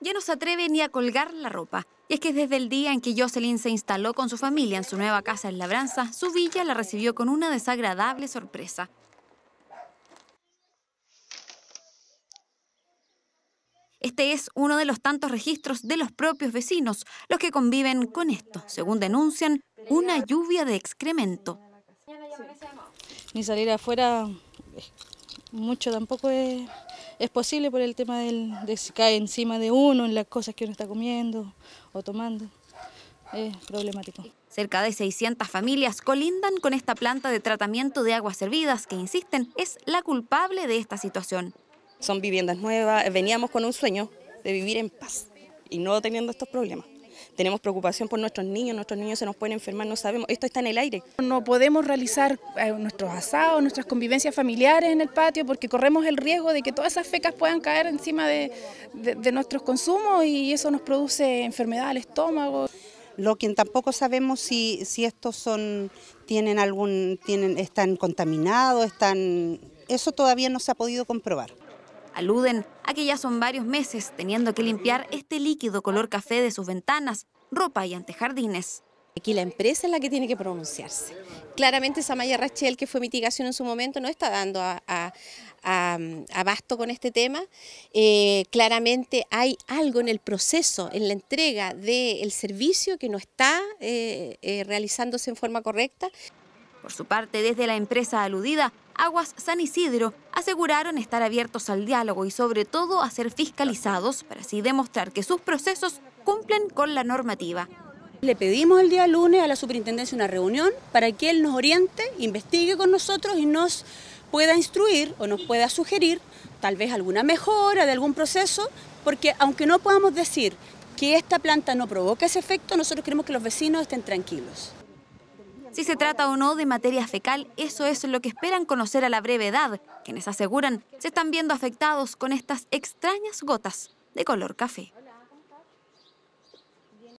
ya no se atreve ni a colgar la ropa. Y es que desde el día en que Jocelyn se instaló con su familia en su nueva casa en Labranza, su villa la recibió con una desagradable sorpresa. Este es uno de los tantos registros de los propios vecinos, los que conviven con esto, según denuncian, una lluvia de excremento. Ni salir afuera, eh, mucho tampoco es es posible por el tema del, de si cae encima de uno, en las cosas que uno está comiendo o tomando. Es problemático. Cerca de 600 familias colindan con esta planta de tratamiento de aguas servidas que, insisten, es la culpable de esta situación. Son viviendas nuevas, veníamos con un sueño de vivir en paz y no teniendo estos problemas tenemos preocupación por nuestros niños, nuestros niños se nos pueden enfermar, no sabemos, esto está en el aire. No podemos realizar eh, nuestros asados, nuestras convivencias familiares en el patio porque corremos el riesgo de que todas esas fecas puedan caer encima de, nuestros consumos y eso nos produce enfermedad al estómago lo que tampoco sabemos si, si estos son tienen algún tienen están contaminados, están eso todavía no se ha podido comprobar. Aluden a que ya son varios meses teniendo que limpiar este líquido color café de sus ventanas, ropa y antejardines. Aquí la empresa es la que tiene que pronunciarse. Claramente Samaya Rachel, que fue mitigación en su momento, no está dando abasto a, con este tema. Eh, claramente hay algo en el proceso, en la entrega del servicio que no está eh, eh, realizándose en forma correcta. Por su parte, desde la empresa aludida, Aguas San Isidro aseguraron estar abiertos al diálogo y sobre todo a ser fiscalizados para así demostrar que sus procesos cumplen con la normativa. Le pedimos el día lunes a la superintendencia una reunión para que él nos oriente, investigue con nosotros y nos pueda instruir o nos pueda sugerir tal vez alguna mejora de algún proceso, porque aunque no podamos decir que esta planta no provoca ese efecto, nosotros queremos que los vecinos estén tranquilos. Si se trata o no de materia fecal, eso es lo que esperan conocer a la brevedad, quienes aseguran se están viendo afectados con estas extrañas gotas de color café.